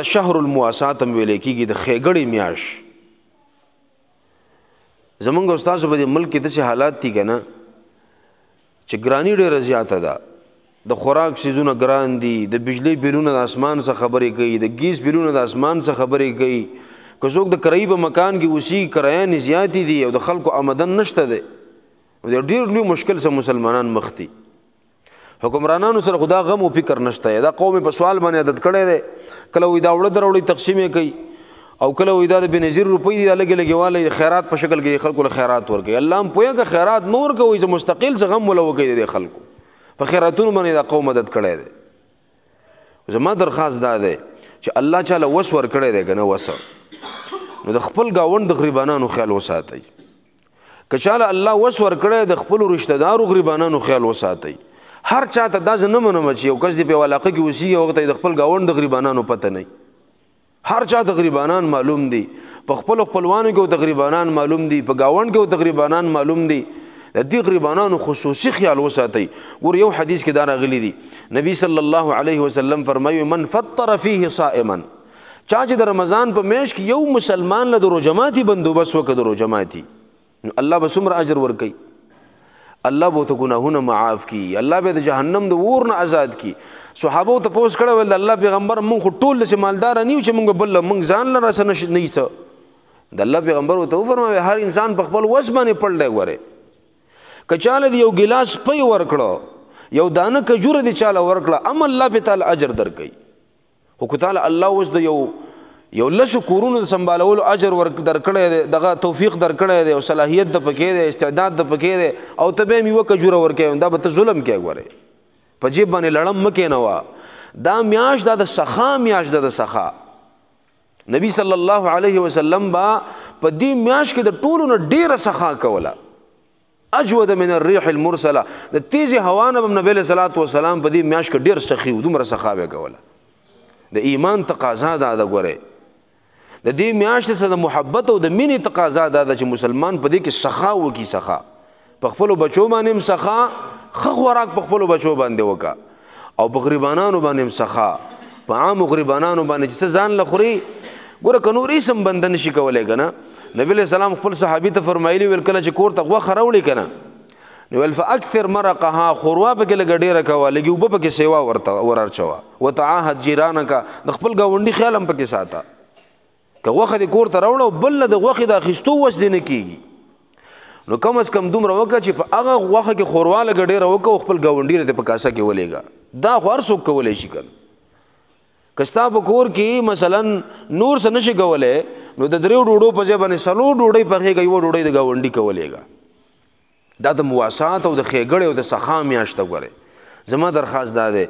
ته شهر المواسات هم ویل کېږي د خېګړې میاش زمونږ استاد په دې ملک کې داسې حالات دي کنه چې ګرانی ډېره زیاته ده د خوراک سیزونه ګران دي د بجلی بیلونه د اسمان څخه خبرې کوي د ګیس بیلونه د اسمان څخه خبرې کوي که څوک د کرایي په مکان کې اوسي کرایان زیاتې دي او د خلکو آمدن نشته دی ډېر لوی مشکل سره مسلمانان مخ دي حکمرانانو سره خدا غم او فکر نشته دا قوم په سوال باندې عادت کړي دي کله وې دا وړه دروړي تقسیمې کوي او کله وې دا د بنظیر روپۍ دی لګي لګيواله خیرات په شکل کې خلکو له خیرات ورکي الله هم پوهه کې خیرات نور کوي چې مستقیل څه غم ولو کوي د خلکو په خیراتونو باندې دا قوم عادت کړي دي زما درخواست دا ده چې الله چاله وس ور کړي دي کنه وس نو د خپل گاوند د غریبانو خیال وساتئ کچاله الله وس ور کړي د خپل رشتہ دارو غریبانو خیال وساتئ هر چا ته دا نه منم چې یو کس دی په علاقه کې اوسېږي هغه ته د خپل گاونډ د غریبانانو پته نه هر چا د غریبانان معلوم دي په خپل خپلوانو کې د غریبانان معلوم دي په گاونډ کې د غریبانان معلوم دي د دې غریبانانو خصوصي خیال وساتي ور یو حدیث کې دا راغلی دی نبی صلی الله علیه وسلم فرمایي من فطر فيه صائما چا چې د رمضان په میش کې یو مسلمان له روزه ماتي بندوبس وکړ روزه ماتي الله به څومره اجر ورکړي الله به ته ګناهونه معاف کی الله به د جهنم د اور نه آزاد کی صحابه ته پوس کړه ول الله پیغمبر مونږ ټول لسی مالدار نه یو چې مونږ بل مونږ ځان لره سن نه یې د الله پیغمبر ته فرمایي هر انسان په خپل وس باندې پړل غوړي کچاله دی یو ګلاس پي ور کړو یو دانه کجور دی چاله ور کړه ام الله به تعالی اجر درکې هو تعالی الله اوس د یو یو لس کورونو د سمبالولو اجر ور درکړی دغه توفیق درکړی دی او صلاحیت د پکې دی استعداد د پکې دی او تبه مې وک جوړ ور کوي دا به ته ظلم کوي غواره په جیب باندې لړم مکې نه وا دا میاش دا د سخا میاش دا د سخا نبی صلی الله علیه وسلم با په دې میاش کې د ټولو نه ډیره سخا کوله اجود من الريح المرسله د تیزی هوا نه نبی صلی الله علیه وسلم په دې میاش کې ډیر سخی و دومره سخا به کوله د ایمان تقاضا دا د غواره د دې میاشتې سره د محبت او د مینې تقاضا دا ده چې مسلمان په دې کې سخا وکړي سخا په خپلو بچو باندې هم سخا ښه خوراک په خپلو بچو باندې وکړه او په غریبانانو باندې هم سخا په عامو غریبانانو باندې چې ځان له خوري ګوره که نور هېڅ هم بنده نشي کولی که نه نبي علیه سلام خپل صحابي ته فرمایلي ویل کله چې کور ته غوښه راوړي که نه نو ویل فاکثر مرقها ښوروا پکې لږه ډېره کوه لږې اوبه پکې سیوا ورته ورارچوه وتعاهد جیرانکه د خپل ګاونډي خیال هم پکې ساته که وخه د کور ته راوړو بل د وخه د اخستو وس دي نه کیږي نو کم از کم دومره وکړه چې په هغه وخه کې خورواله ګډې راوکه خپل گاونډی ته په کاسه کې ولېګا دا خو هر څوک کولی شي کنه کستا په کور کې مثلا نور څه نشي کولای نو د دریو ډوډو په ځای باندې سلو ډوډۍ پخې کوي و ډوډۍ د گاونډي کولېګا دا د مواسات او د خېګړې او د سخا میاشته غره زما درخواست ده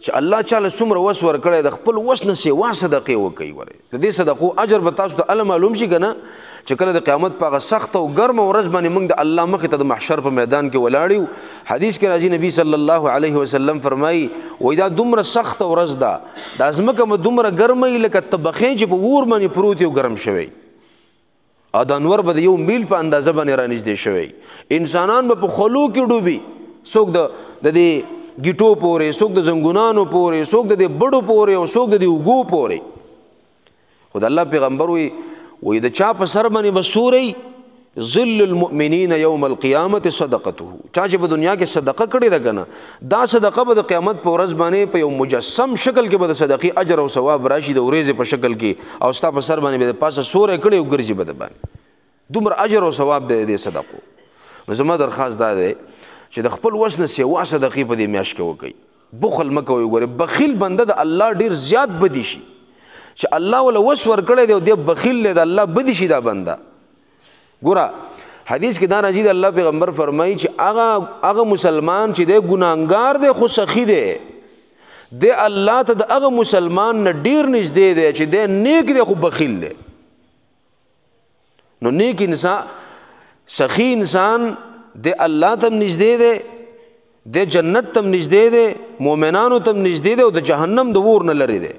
چې الله چاله څومره وس ورکړی د خپل وس نه سیوا صدقې وکړي ورې د دې صدقو اجر به تاسو ته الله معلوم شي که نه چې کله د قیامت په هغه سخت او ګرمه ورځ باندې موږ د الله مخې ته د محشر په میدان کې ولاړ یو حدیث کې راځي نبی صلی الله علیه وسلم فرمایي وایي دا دومره سخت ورځ ده دا ځمکه به دومره ګرمه وي لکه تبخې چې په اور باندې پروت یو ګرم شوی او د انور به د یو میل په اندازه باندې رانږدې شوی انسانان به په خولو کې ډوبي څوک د د دې گیټو پورې څوک د زنګونانو پورې څوک د دې بډو پورې او څوک د دې وګو پورې خدای الله پیغمبر وي وې د چا په سر باندې بسوري ذل المؤمنین یوم القیامت صدقته چا چې په دنیا کې صدقه کړې ده کنه دا صدقه به د قیامت په ورځ باندې په یو مجسم شکل کې به د صدقې اجر او ثواب راشي د ورځې په شکل کې او ستا په سر باندې به د پاسه سورې کړې او ګرځي به د باندې دومره اجر او ثواب د دې صدقو نو زما درخواست دا ده چې د خپل وس نه سیوا صدقې په دې میاش کې وکړي بخل مکه وي ګوره بخیل بنده د الله ډیر زیات بدی شي چې الله ولا وس ورکړی دی او دی بخیل دی د الله بدی شي دا بنده ګوره حدیث کې دا راځي د الله پیغمبر فرمایي چې هغه هغه مسلمان چې دی ګناهګار دی خو سخی دی د الله ته د هغه مسلمان نه ډیر نږدې دی چې دی نیک دی خو بخیل دی نو نیک انسان سخی انسان د الله تم نږدې دی د جنت تم نږدې دی مؤمنانو تم نږدې دی او د جهنم د ور نه لري دی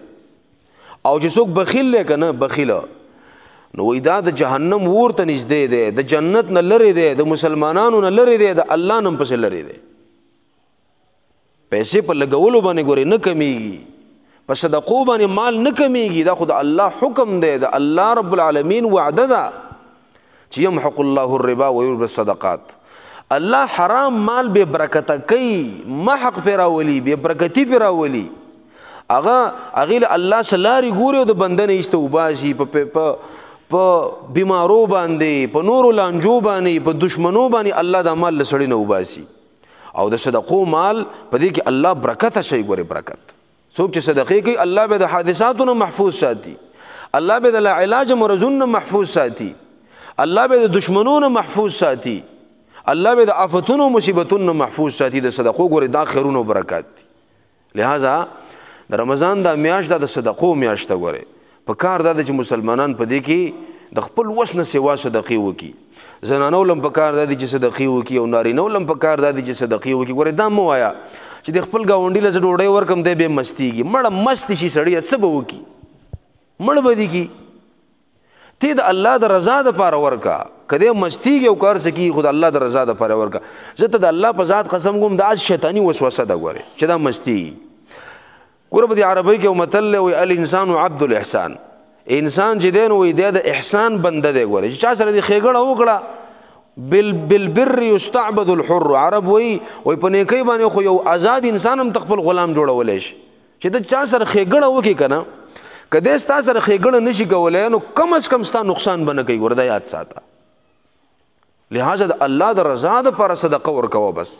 او چې څوک بخیل دی کنه بخیل نو وای دا د جهنم ور ته نږدې دی د جنت نه لري دی د مسلمانانو نه لري دی د الله نم پسې لري دی پیسې په لګولو باندې ګوري نه کمیږي په صدقو باندې مال نه کمیږي دا خود الله حکم دی دا الله رب العالمین وعده ده چې يمحق الله الربا ويربي الصدقات الله حرام مال به برکت کوي محق پیراولي به برکتی پیراولي اغه اغه الله سلاري ګوري د بندنه ایسته وباسي په په بیمارو باندې په نورو لانجو باندې په دشمنو باندې الله د مال لسړي نه وباسي او د صدقو مال په دې کې الله برکت شي ګوري برکت څوک چې صدقې کوي الله به د حادثاتو نه محفوظ ساتي الله به د علاج مرزونو محفوظ ساتي الله به د دشمنونو محفوظ ساتي الله به د آفتونو مصیبتونو محفوظ ساتي د صدقو ګورې دا خیرونو برکات دي لہذا د رمضان دا میاشت دا د صدقو میاشت ګورې په کار دا چې مسلمانان په دې کې د خپل وس نه سوا صدقې وکي زنانو لم په کار دا چې صدقې وکي او نارینو لم په کار دا چې صدقې وکي ګورې دا مو وایا چې د خپل گاونډي لز ډوډۍ ورکم دی به مستیږي مړه مست شي سړی سبب وکي مړ به دي کی تی د الله د رضا د پاره ورکا کدی مستی یو کار سکی خود الله د رضا د پاره ورکا زه ته د الله په ذات قسم کوم دا شیطانی وسوسه دا غوري چې دا مستی ګوره په عربی کې متل وی الانسان عبد الاحسان انسان چې دین وی د احسان بنده دی ګوره چې چا سره دی خېګړه وکړه بل بل بر یستعبد الحر عرب وی وی په نیکی باندې خو یو آزاد انسان هم تخپل غلام جوړولې شي چې دا چا سره خېګړه وکړي کنه کده ستا سره خېګړه نشي کولای نو کم از کم ستا نقصان بنه کوي وردا یاد ساته لہذا اللہ در رضا د پر صدقه ورکو بس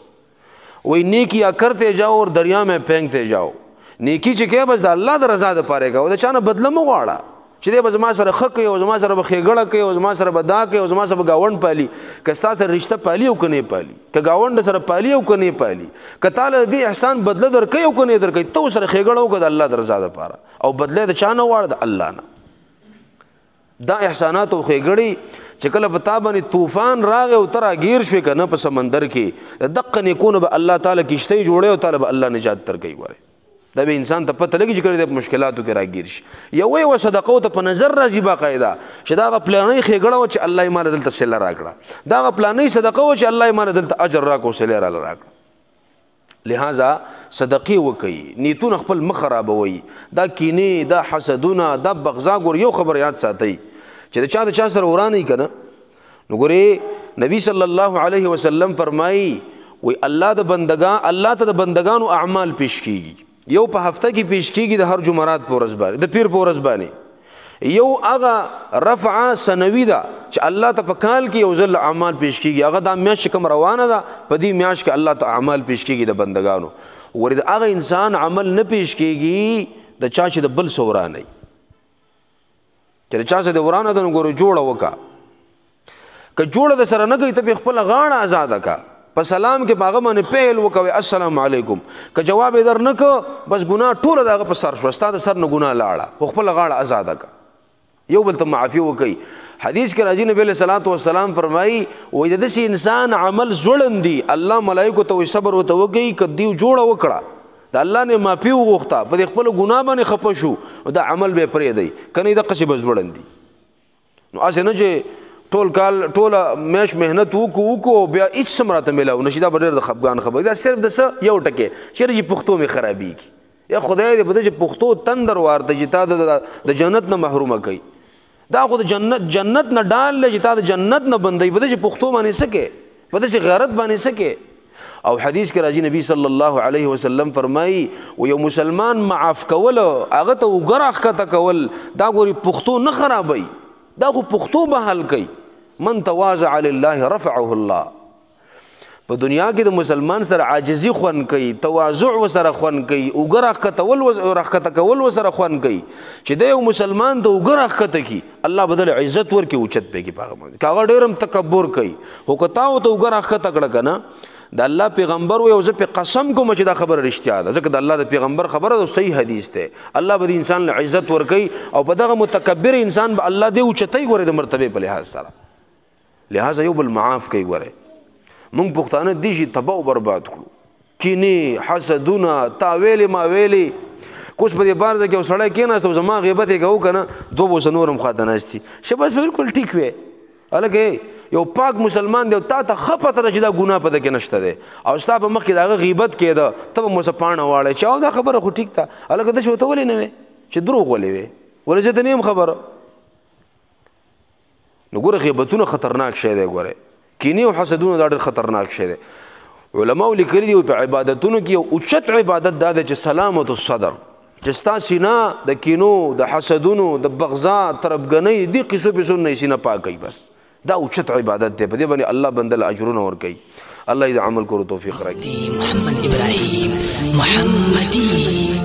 وای نیکی کرتے جاؤ اور دریا میں پھینکتے جاؤ نیکی چې کې بس د الله د رضا د پاره کوو د چانه بدله مو غواړه چې دې به زما سره خک او زما سره به خېګړه کوي او زما سره به دا کوي او زما سره به گاوند پالي که ستا سره رشته پالي او کنه پالي که گاوند سره پالي او کنه پالي که تعالی دې احسان بدله درکې او کنه درکې ته سره خېګړه او د الله درزاده پاره او بدله د چانه واړه د الله نه دا احسانات او خېګړي چې کله په تابانې طوفان راغی او ترا گیر شوې کنه په سمندر کې دقه نه کونه به الله تعالی کشته جوړه او تعالی به الله نجات درکې وره دا به انسان ته پته لګي چې کړي د مشکلاتو کې راګیر شي یو یو صدقه ته په نظر راځي باقاعده چې دا پلانې خېګړه و چې الله یې مال دلته سله راکړه دا پلانې صدقه و چې الله یې مال دلته اجر راکو سله را راکړه لہذا صدقې وکي نیتون خپل مخ خرابوي دا کینه دا حسدونه دا بغزا ګور یو خبر یاد ساتي چې دا چا د چا سره ورانه کنه نو ګورې نبی صلی الله علیه وسلم فرمایي وی الله د بندگان الله ته د بندگانو اعمال پیش کیږي یو په هفته کې پیش کیږي د هر جمعرات په ورځ باندې د پیر په ورځ باندې یو هغه رفع سنوي ده چې الله ته په کال کې یو ځل اعمال پیش کیږي هغه د میاشت کم روانه ده په دې میاشت کې الله ته اعمال پیش کیږي د بندگانو ورته هغه انسان عمل نه پیش کیږي د چا چې د بل سورانه چې چا څه د ورانه د نګورو جوړه وکا که جوړه د سره نه کوي ته خپل غاڼه آزاد کا په سلام کې باغه باندې پهل وکوي السلام علیکم که جواب در نه کو بس ګناه ټول دغه په سر شو ستاسو سر نه ګناه لاړه خو خپل غاړه آزاد کا یو بل ته معافي وکي حدیث کې راځي نبی صلی الله و سلام فرمایي وې د دې انسان عمل زړن دي الله ملائکه ته صبر او توګي کدی جوړه وکړه د الله نه معافي وغوښته په خپل ګناه باندې خپه شو دا عمل به پرې دی کني د قصې بزړن دي نو اسه نه چې ټول کال ټول مېش مهنت وکړو وکړو بیا هیڅ څه مراته ملاو نشي دا ډېر د خفګان خبره دا صرف د څه یو ټکی چیرې چې پښتو مې خرابېږي یا خدای دې بده چې پښتو تندر وارته چې تا د جنت نه محرومه کوي دا خو د جنت جنت نه ډال چې تا د جنت نه بندي بده چې پښتو باندې سکے بده چې غیرت باندې سکے او حدیث کې راځي نبی صلی الله علیه وسلم فرمایي او یو مسلمان معاف کول هغه ته وګرخ کته کول دا ګوري پښتو نه خرابوي دا خو پښتو به حل کوي من تواضع لله رفعه الله په دنیا کې د مسلمان سره عاجزي خون کوي تواضع وسره خون کوي وګره کتول ورخته کول وسره خون کوي چې د یو مسلمان د وګره کته کی الله بدل عزت ورکي اوچت پیږي پاغه باندې کاغه ډیرم تکبر کوي هو کتا او ته وګره کته کړه کنه د الله پیغمبر یو ځ په قسم کوم چې دا خبره رښتیا ده ځکه د الله د پیغمبر خبره او صحیح حدیث ده الله به انسان له عزت ورکي او په دغه متکبر انسان به الله دې اوچتای ګوره د مرتبه په لحاظ سره لہذا یو بل معاف کوي ګوره موږ پښتانه دي چې تباہ او برباد کړو کینه حسدونه تا ویلې ما ویلې کوس په دې بار ده کې وسړی کیناست او زما غیبت یې کو کنه دوه بوس نورم خاطه ناشتي شپه بالکل ټیک وي الګه یو پاک مسلمان دی او تا ته خپه تر چې دا ګناه پد کې نشته دی او ستا په مخ کې دا غیبت کېده ته مو سپانه واړې چا دا خبره خو ټیک تا الګه د شوته ولې نه وي چې دروغ ولې وي ولې زه ته نیم خبره نو ګوره غیبتونه خطرناک شی دی ګوره کینه او حسدونه دا ډېر خطرناک شی دی علما لیکلي دي په عبادتونو کې یو اوچت عبادت دا دی چې سلامت الصدر چې ستا سینا د کینو د حسدونو د بغضا طرفګنۍ دې قصو په سن نه سینا پاکي بس دا اوچت عبادت دی په دې باندې الله بندل اجرونه ور کوي الله دې عمل کولو توفیق راکړي محمد ابراهيم محمدي